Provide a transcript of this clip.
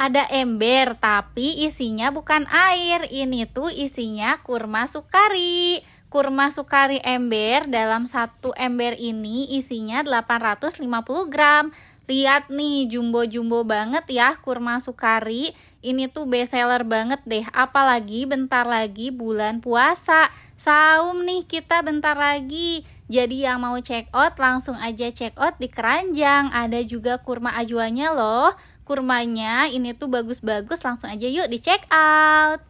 ada ember tapi isinya bukan air. Ini tuh isinya kurma sukari. Kurma sukari ember dalam satu ember ini isinya 850 gram. Lihat nih jumbo-jumbo banget ya kurma sukari. Ini tuh best seller banget deh. Apalagi bentar lagi bulan puasa. Saum nih kita bentar lagi. Jadi yang mau check out langsung aja check out di keranjang. Ada juga kurma ajuannya loh kurmanya ini tuh bagus-bagus langsung aja yuk di check out